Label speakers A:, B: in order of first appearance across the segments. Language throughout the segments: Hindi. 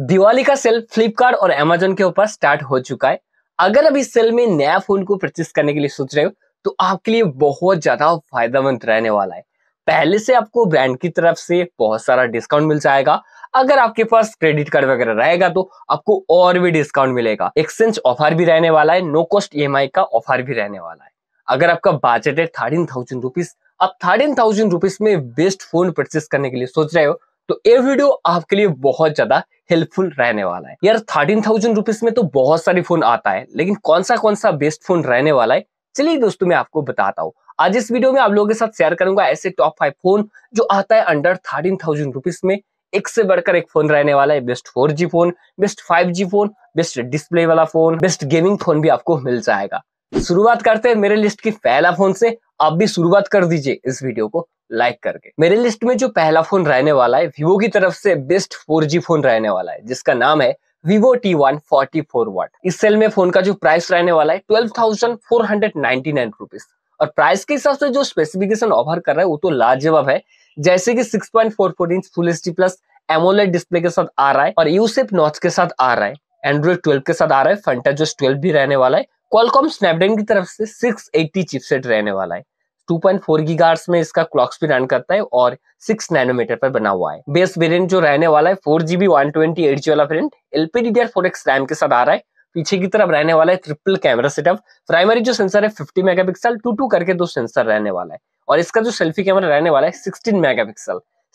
A: दिवाली का सेल फ्लिपकार्ट और अमेजोन के ऊपर स्टार्ट हो चुका है अगर अब इस सेल में नया फोन को परचेस करने के लिए सोच रहे हो तो आपके लिए बहुत ज्यादा फायदेमंद रहने वाला है पहले से आपको ब्रांड की तरफ से बहुत सारा डिस्काउंट मिल जाएगा अगर आपके पास क्रेडिट कार्ड वगैरह रहेगा तो आपको और भी डिस्काउंट मिलेगा एक्सचेंज ऑफर भी रहने वाला है नो कॉस्ट ई का ऑफर भी रहने वाला है अगर आपका बजट है थर्टीन थाउजेंड रुपीज आप थर्टीन थाउजेंड रुपीज में बेस्ट फोन परचेस करने के लिए सोच रहे हो तो ये वीडियो आपके लिए बहुत ज्यादा हेल्पफुल रहने वाला है यार थर्टीन थाउजेंड रुपीज में तो बहुत सारे फोन आता है लेकिन कौन सा कौन सा बेस्ट फोन रहने वाला है चलिए दोस्तों मैं आपको बताता हूँ आज इस वीडियो में आप लोगों के साथ शेयर करूंगा ऐसे टॉप फाइव फोन जो आता है अंडर थर्टीन थाउजेंड रुपीज में एक से बढ़कर एक फोन रहने वाला है best four G phone best five G phone best display वाला फोन बेस्ट गेमिंग फोन भी आपको मिल जाएगा शुरुआत करते हैं मेरे लिस्ट की पहला फोन से आप भी शुरुआत कर दीजिए इस वीडियो को लाइक करके मेरे लिस्ट में जो पहला फोन रहने वाला है विवो की तरफ से बेस्ट फोर फोन रहने वाला है जिसका नाम है Vivo T one forty four इस सेल में फोन का जो प्राइस रहने वाला है twelve thousand four hundred ninety nine rupees और प्राइस के हिसाब से जो स्पेसिफिकेशन ऑफर कर रहा है वो तो लाजवाब है जैसे कि 6.44 inch full H plus AMOLED display के साथ आ रहा है और यू सेप नॉच के साथ आ रहा है एंड्रॉइड ट्वेल्व के साथ आ रहा है फंटा जो ट्वेल्व भी रहने वाला है क्वालकॉम स्नैपड्रैगन की तरफ से 680 चिपसेट रहने वाला है 2.4 गीगार्स में इसका क्लॉक स्पीड रन करता है और 6 नैनोमीटर पर बना हुआ है बेस वेरिएंट जो रहने वाला है four GB one twenty eight G वाला variant LPD D four X RAM के साथ आ रहा है पीछे की तरफ रहने वाला है ट्रिपल कैमरा सेटअप प्राइमरी जो सेंसर है फिफ्टी मेगा टू टू करके दो सेंसर रहने वाला है और इसका जो सेल्फी कैमरा रहने वाला है सिक्सटीन मेगा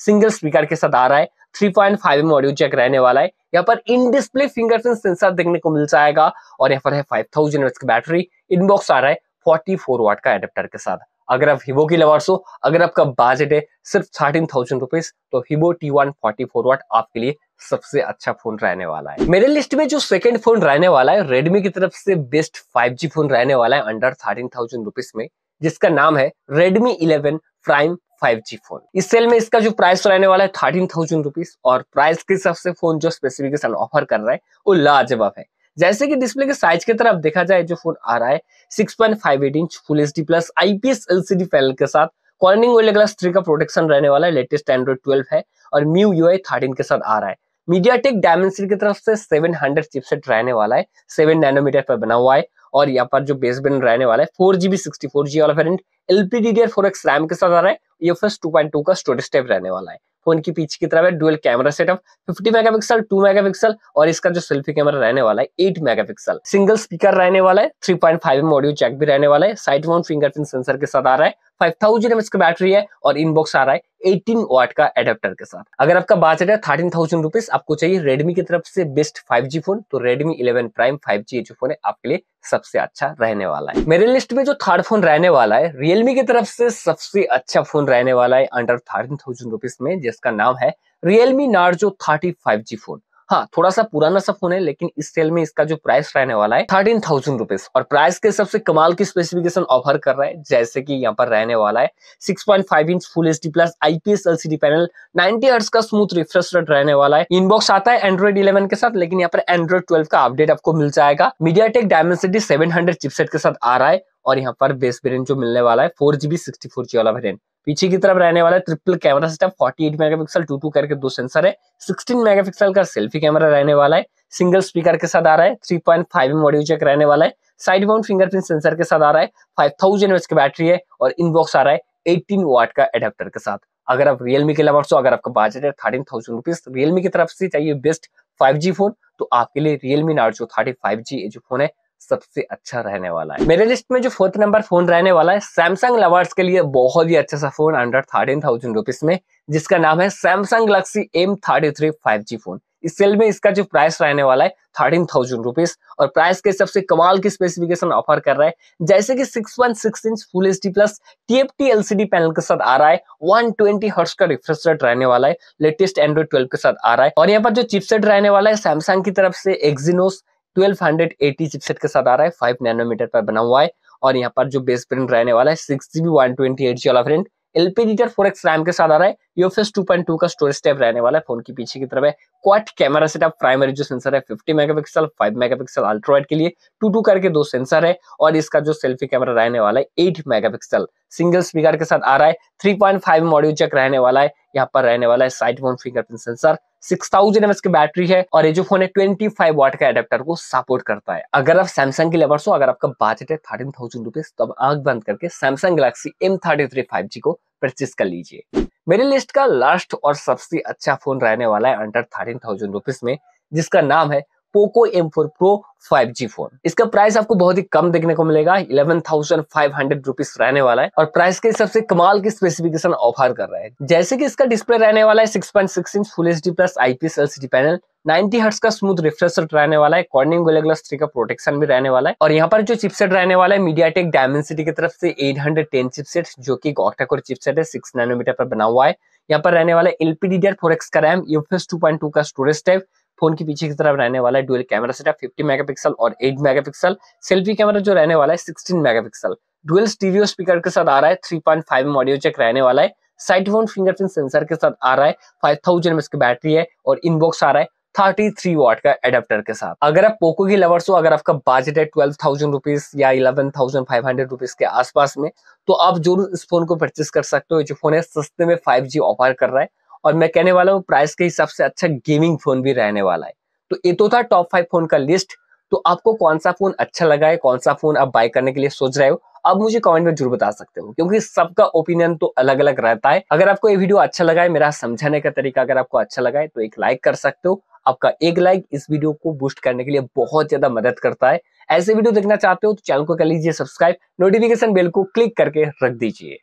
A: सिंगल स्पीकर के साथ आ रहा है 3.5 पॉइंट फाइव ऑडियो चेक रहने वाला है यहाँ पर इन डिस्प्ले फिंगरप्रिंट सेंसर देखने को मिल जाएगा और यहाँ पर है 5000 थाउजेंड की बैटरी इनबॉक्स आ रहा है 44 वाट का एडेप्टर के साथ अगर आप हिबो की लवर्स हो अगर आपका बजट है सिर्फ थर्टीन थाउजेंड रुपीज तो Vivo T one forty four watt आपके लिए सबसे अच्छा फोन रहने वाला है मेरे लिस्ट में जो सेकंड फोन रहने वाला है रेडमी की तरफ से बेस्ट 5G फोन रहने वाला है अंडर थर्टीन थाउजेंड रुपीज में जिसका नाम है Redmi eleven prime 5G phone इस सेल में इसका जो प्राइस रहने वाला है थर्टीन थाउजेंड रुपीज और प्राइस के हिसाब से फोन जो स्पेसिफिकेशन ऑफर कर रहा है वो लाजवाब है जैसे कि डिस्प्ले के साइज की तरफ देखा जाए जो फोन आ रहा है six point five eight inch full H D plus IPS LCD panel के साथ कॉर्निंग ओले ग्लास थ्री का प्रोटेक्शन रहने वाला है लेटेस्ट एंड्रॉइड ट्वेल्व है और म्यू यू आई थर्टीन के साथ आ रहा है मीडिया टेक डायमेंसिटी की तरफ से सेवन हंड्रेड चिपसेट रहने वाला है सेवन नैनोमीटर पर बना हुआ है और यहाँ पर जो बेसबेन रहने वाला है four GB sixty four G वाला variant LPDDR four X RAM के साथ आ रहा है फर्स्ट टू पॉइंट टू का स्टोरेज टाइप रहने वाला है फोन की पीछे की तरफ है dual camera setup 50 megapixel 2 megapixel और इसका जो सेल्फी कैमरा रहने वाला है 8 मेगापिक्सल सिंगल स्पीकर रहने वाला है 3.5 point five M audio check भी रहने वाला है साइड माउंट फिंगरप्रिंट सेंसर के साथ आ रहा है फाइव थाउजेंड एमएच की बैटरी है और इनबॉक्स आ रहा है एटीन वाट का एडेप्टर के साथ अगर आपका बजट है थर्टीन थाउजेंड रुपीज आपको चाहिए रेडमी की तरफ से बेस्ट फाइव जी फोन तो Redmi eleven prime five G जो फोन है आपके लिए सबसे अच्छा रहने वाला है मेरे लिस्ट में जो थर्ड फोन रहने वाला है रियलमी की तरफ से सबसे अच्छा फोन रहने वाला है अंडर थर्टीन थाउजेंड रुपीज में जिसका नाम है Realme Narzo thirty five G phone हाँ थोड़ा सा पुराना सा फोन है लेकिन इस सेल में इसका जो प्राइस रहने वाला है थर्टीन थाउजेंड रुपीज और प्राइस के सबसे कमाल की स्पेसिफिकेशन ऑफर कर रहा है जैसे कि यहाँ पर रहने वाला है six point five inch full H D plus IPS LCD panel ninety hertz का स्मूथ रिफ्रेश रेट रहने वाला है इनबॉक्स आता है एंड्रॉइड इलेवन के साथ लेकिन यहाँ पर एंड्रॉइड ट्वेल्व का अपडेट आपको मिल जाएगा MediaTek Dimensity seven hundred chipset के साथ आ रहा है और यहाँ पर बेस वेरियंट जो मिलने वाला है four GB sixty four G वाला वेरियंट पीछे की तरफ रहने वाला triple camera setup 48 megapixel two two करके दो सेंसर है 16 मेगापिक्सल का सेल्फी कैमरा रहने वाला है सिंगल स्पीकर के साथ आ रहा है 3.5 पॉइंट ऑडियो चेक रहने वाला है साइड बाउंड फिंगरप्रिंट सेंसर के साथ आ रहा है फाइव थाउजेंड की बैटरी है और इनबॉक्स आ रहा है एटीन वाट का एडेप्टर के साथ अगर आप रियलमी के लवर्स हो अगर आपका बजट है थर्टीन थाउजेंड रुपीज रियलमी की तरफ से चाहिए बेस्ट फाइव जी फोन तो आपके लिए Realme Narzo thirty five G जो फोन है सबसे अच्छा रहने वाला है मेरे लिस्ट में जो फोर्थ नंबर फोन रहने वाला है सैमसंग लवर्स के लिए बहुत ही अच्छा सा phone under thirteen thousand rupees में जिसका नाम है Samsung Galaxy M thirty three five G phone इस सेल में इसका जो प्राइस रहने वाला है थर्टीन थाउजेंड रुपीज और प्राइस के हिसाब से कमाल की स्पेसिफिकेशन ऑफर कर रहा है जैसे कि six one six inch full H D plus TFT LCD panel के साथ आ रहा है वन ट्वेंटी हर्ट्स का रिफ्रेश रेट रहने वाला है लेटेस्ट एंड्रॉइड ट्वेल्व के साथ आ रहा है और यहाँ पर जो चिपसेट रहने वाला है सैमसंग की तरफ से एक्जीनोस 1280 चिपसेट के साथ आ रहा है फाइव नैनोमीटर पर बना हुआ है और यहाँ पर जो बेस प्रिंट रहने वाला है six GB one twenty eight G वाला प्रिंट एलपीडीटर फोर एक्स रैम के साथ आ रहा है यूएफएस 2.2 का स्टोरेज टाइप रहने वाला है फोन की पीछे की तरफ है क्वाट कैमरा सेटअप प्राइमरी जो सेंसर है 50 मेगापिक्सल 5 मेगापिक्सल अल्ट्रावाइड के लिए टू टू करके दो सेंसर है और इसका जो सेल्फी कैमरा रहने वाला है 8 मेगापिक्सल सिंगल स्पीकर के साथ आ रहा है थ्री पॉइंट मॉड्यूल चेक रहने वाला है यहाँ पर रहने वाला है side phone fingerprint sensor six thousand की बैटरी है और ये जो फोन है ट्वेंटी फाइव वाट का एडेप्टर को सपोर्ट करता है अगर आप सैमसंग के लेवर्स हो अगर आपका बजट है थर्टीन थाउजेंड रुपीज तो आग बंद करके Samsung Galaxy M thirty three five G को परचेज कर लीजिए मेरी लिस्ट का लास्ट और सबसे अच्छा फोन रहने वाला है अंडर थर्टीन थाउजेंड रुपीज में जिसका नाम है Poco M four pro five G phone इसका प्राइस आपको बहुत ही कम देखने को मिलेगा eleven thousand five hundred rupees रहने वाला है और प्राइस के हिसाब से कमाल की स्पेसिफिकेशन ऑफर कर रहा है जैसे कि इसका डिस्प्ले रहने वाला है six point six inch full H D plus IPS LCD panel 90 hertz का स्मूथ रिफ्रेश रहने वाला है कॉर्निंग गोले ग्लास थ्री का प्रोटेक्शन भी रहने वाला है और यहाँ पर जो चिपसेट रहने वाला है मीडिया टेक डायमेंसिटी की तरफ से 810 चिपसेट जो कि गोटाकोर चिपसेट है सिक्स नैनोमीटर पर बना हुआ है यहाँ पर रहने वाला है एलपीडी फोर एक्स का रैम यूफेस टू का स्टोरेज टाइप फोन के पीछे की तरफ रहने वाला है डुअल कैमरा सेटअप 50 मेगापिक्सल और 8 मेगापिक्सल सेल्फी कैमरा जो रहने वाला है 16 मेगापिक्सल डुअल स्टीरियो स्पीकर के साथ आ रहा है 3.5 पॉइंट चेक रहने वाला है साइड फोन फिंगरप्रिंट सेंसर के साथ आ रहा है फाइव थाउजेंड में बैटरी है और इनबॉक्स आ रहा है 33 वॉट का एडेप्टर के साथ अगर आप पोको की लवर्स हो अगर आपका बजट है ट्वेल्व थाउजेंड रुपीज या eleven thousand five hundred rupees के आसपास में तो आप जरूर इस फोन को परचेस कर सकते हो जो फोन है सस्ते में फाइव जी ऑफर कर रहा है और मैं कहने वाला हूँ प्राइस के हिसाब से अच्छा गेमिंग फोन भी रहने वाला है तो ये तो था टॉप फाइव फोन का लिस्ट तो आपको कौन सा फोन अच्छा लगा है कौन सा फोन आप बाय करने के लिए सोच रहे हो आप मुझे कमेंट में जरूर बता सकते हो क्योंकि सबका ओपिनियन तो अलग अलग रहता है अगर आपको ये वीडियो अच्छा लगा है मेरा समझाने का तरीका अगर आपको अच्छा लगा है तो एक लाइक कर सकते हो आपका एक लाइक इस वीडियो को बूस्ट करने के लिए बहुत ज्यादा मदद करता है ऐसे वीडियो देखना चाहते हो तो चैनल को कर लीजिए सब्सक्राइब नोटिफिकेशन बेल को क्लिक करके रख दीजिए